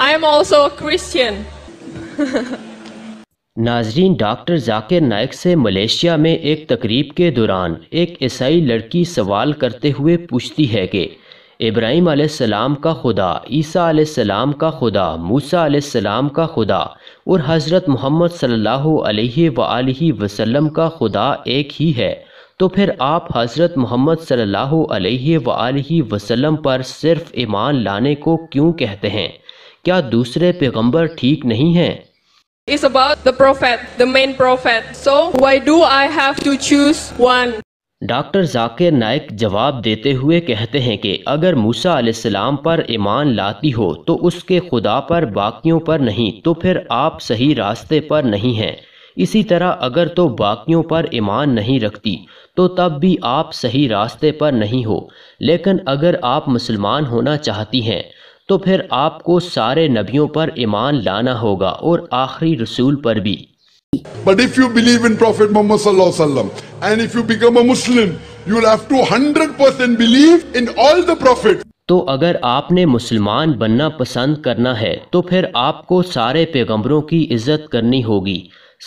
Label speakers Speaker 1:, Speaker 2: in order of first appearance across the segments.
Speaker 1: I am also Christian Nazarene doctor Zakir Naik से Malaysia में एक तकरीब के दौरान एक ईसाई लड़की सवाल करते हुए पूछती है कि इब्राहिम सलाम का खुदा ईसा आलाम का खुदा मूसा आसमाम का खुदा और हज़रत मोहम्मद सल्ला वसल्लम का खुदा एक ही है तो फिर आप हज़रत मोहम्मद सल्ला वसम पर सिर्फ़ ईमान लाने को क्यों कहते हैं क्या दूसरे पैगंबर ठीक नहीं हैं It's about the prophet, the main prophet. So why do I have to choose one? Doctor Zakir Naik जवाब देते हुए कहते हैं कि अगर मूसा अलैहिस्सलाम पर ईमान लाती हो तो उसके खुदा पर बाकियों पर नहीं तो फिर आप सही रास्ते पर नहीं हैं इसी तरह अगर तो बाकियों पर ईमान नहीं रखती तो तब भी आप सही रास्ते पर नहीं हो लेकिन अगर आप मुसलमान होना चाहती हैं तो फिर आपको सारे नबियों पर ईमान लाना होगा और आखिरी रसूल पर भी
Speaker 2: but if you believe in Prophet Muhammad sallallahu
Speaker 1: तो अगर आपने मुसलमान बनना पसंद करना है तो फिर आपको सारे पैगंबरों की इज्जत करनी होगी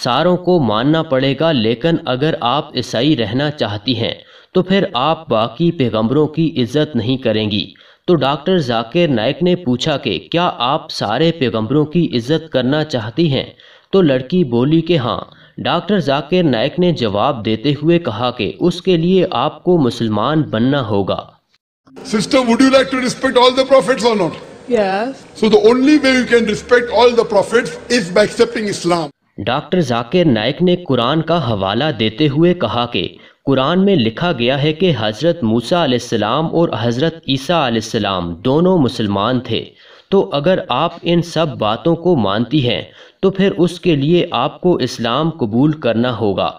Speaker 1: सारों को मानना पड़ेगा लेकिन अगर आप ईसाई रहना चाहती हैं तो फिर आप बाकी पैगंबरों की इज्जत नहीं करेंगी तो डॉक्टर जाकिर नायक ने पूछा कि क्या आप सारे पैगंबरों की इज्जत करना चाहती हैं तो लड़की बोली कि हाँ डॉक्टर जाकिर नायक ने जवाब देते हुए कहा कि उसके लिए आपको मुसलमान बनना होगा
Speaker 2: sister would you like to respect all the prophets और not yes so the only way you can respect all the prophets is by accepting Islam
Speaker 1: doctor Zakir Naik ने कुरान का हवाला देते हुए कहा कि कुरान में लिखा गया है कि हज़रत मूसा आसमाम और हज़रत ईसा आसमाम दोनों मुसलमान थे तो अगर आप इन सब बातों को मानती हैं तो फिर उसके लिए आपको इस्लाम कबूल करना होगा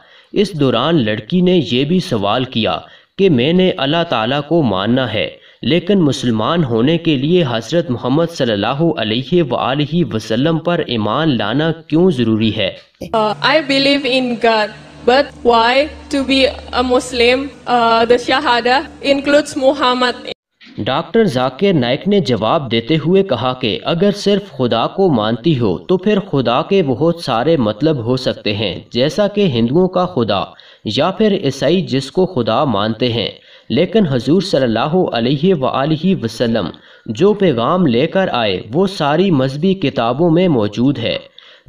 Speaker 1: इस दौरान लड़की ने यह भी सवाल किया कि मैंने अल्लाह ताला को मानना है लेकिन मुसलमान होने के लिए हज़रत मोहम्मद सल्लल्लाहु अलैहि वसल्लम पर ईमान लाना क्यों ज़रूरी है I believe in God But why to be a Muslim, uh, the Shahada includes Muhammad. Doctor Zakir Naik ने जवाब देते हुए कहा कि अगर सिर्फ खुदा को मानती हो तो फिर खुदा के बहुत सारे मतलब हो सकते हैं जैसा कि हिंदुओं का खुदा या फिर ईसाई जिसको खुदा मानते हैं लेकिन हजूर सल्लल्लाहु अलैहि वसल्लम जो पैगाम लेकर आए वो सारी मजहबी किताबों में मौजूद है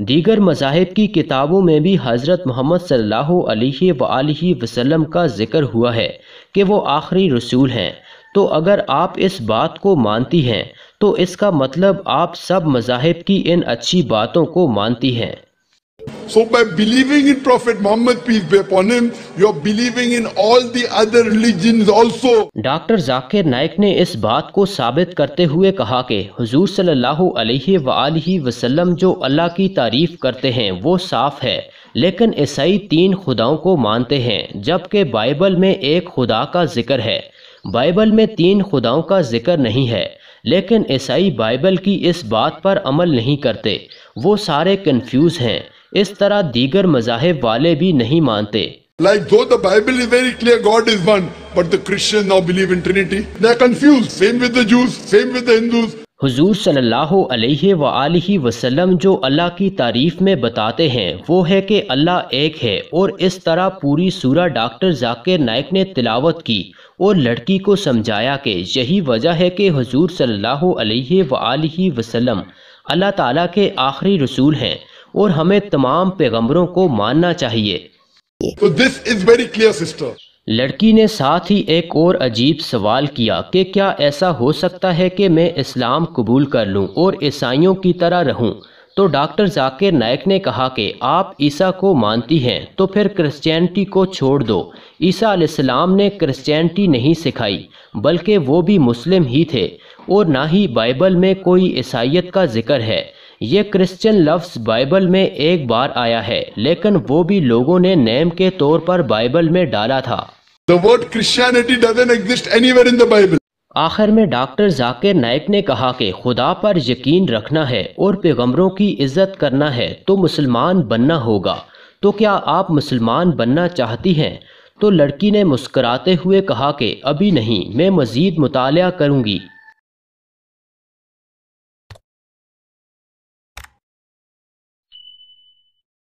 Speaker 1: दीगर मजाहब की किताबों में भी हज़रत मोहम्मद सल्ला वसम का ज़िक्र हुआ है कि वो आखिरी रसूल हैं तो अगर आप इस बात को मानती हैं तो इसका मतलब आप सब मजाहब की इन अच्छी बातों को मानती हैं
Speaker 2: So by believing in Prophet Muhammad, peace be upon him, you're believing in all the other religions also.
Speaker 1: Doctor Zakir Naik ने इस बात को साबित करते हुए कहा कि हुजूर सल्लल्लाहु अलैहि वआलैहि वसल्लम जो अल्लाह की तारीफ करते हैं वो साफ है लेकिन ईसाई तीन खुदाओं को मानते हैं जबकि बाइबल में एक खुदा का जिक्र है बाइबल में तीन खुदाओं का जिक्र नहीं है लेकिन ईसाई बाइबल की इस बात पर अमल नहीं करते वो सारे कंफ्यूज हैं इस तरह दीगर मजाहब वाले भी नहीं मानते
Speaker 2: Like though the Bible is very clear, God is one, but the Christians now believe in Trinity. They are confused. Same with the Jews, same with the Hindus.
Speaker 1: हुजूर सल्लल्लाहु अलैहि व वसल्लम जो अल्लाह की तारीफ में बताते हैं वो है कि अल्लाह एक है और इस तरह पूरी सूरा डॉक्टर जाकिर नायक ने तिलावत की और लड़की को समझाया कि यही वजह है कि हुजूर सल्लल्लाहु अलैहि व वसल्लम अल्लाह ताला के आखिरी रसूल हैं और हमें तमाम पैगम्बरों को मानना चाहिए
Speaker 2: तो this is very clear sister
Speaker 1: लड़की ने साथ ही एक और अजीब सवाल किया कि क्या ऐसा हो सकता है कि मैं इस्लाम कबूल कर लूं और ईसाइयों की तरह रहूं? तो डॉक्टर जाकिर नायक ने कहा कि आप ईसा को मानती हैं तो फिर क्रिश्चियनिटी को छोड़ दो ईसा अलैहिस्सलाम ने क्रिश्चियनिटी नहीं सिखाई बल्कि वो भी मुस्लिम ही थे और ना ही बाइबल में कोई ईसाइत का जिक्र है ये क्रिश्चियन लफ्ज़ बाइबल में एक बार आया है लेकिन वो भी लोगों ने नेम के तौर पर बाइबल में डाला था
Speaker 2: The word Christianity
Speaker 1: doesn't आखिर में डॉक्टर जाकिर नायक ने कहा कि खुदा पर यकीन रखना है और पैगम्बरों की इज्जत करना है तो मुसलमान बनना होगा तो क्या आप मुसलमान बनना चाहती हैं तो लड़की ने मुस्कराते हुए कहा कि अभी नहीं मैं मज़ीद मुताल करूँगी